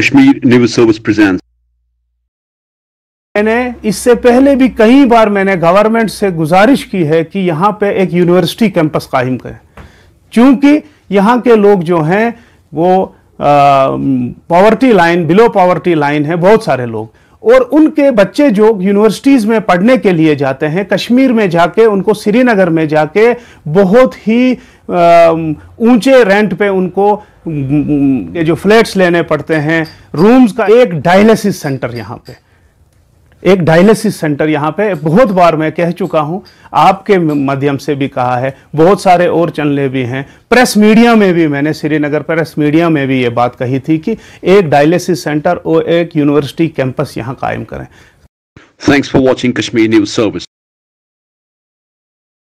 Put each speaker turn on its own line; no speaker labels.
Kashmir news service present
मैंने इससे पहले भी कई बार मैंने गवर्नमेंट से गुजारिश की है कि यहाँ पे एक यूनिवर्सिटी कैंपस कायम करें क्योंकि यहाँ के लोग जो हैं वो poverty line below poverty line है बहुत सारे लोग और उनके बच्चे जो यूनिवर्सिटीज़ में पढ़ने के लिए जाते हैं कश्मीर में जाके उनको श्रीनगर में जाके बहुत ही ऊंचे रेंट पे उनको जो फ्लैट्स लेने पड़ते हैं रूम्स का एक डायलिसिस सेंटर यहाँ पे एक डायलिसिस सेंटर यहाँ पे बहुत बार मैं कह चुका हूँ आपके माध्यम से भी कहा है बहुत सारे और चैनलें भी हैं प्रेस मीडिया में भी मैंने श्रीनगर प्रेस मीडिया में भी ये बात कही थी कि एक डायलिसिस सेंटर और एक यूनिवर्सिटी कैंपस यहाँ कायम करें
thanks for watching Kashmir news service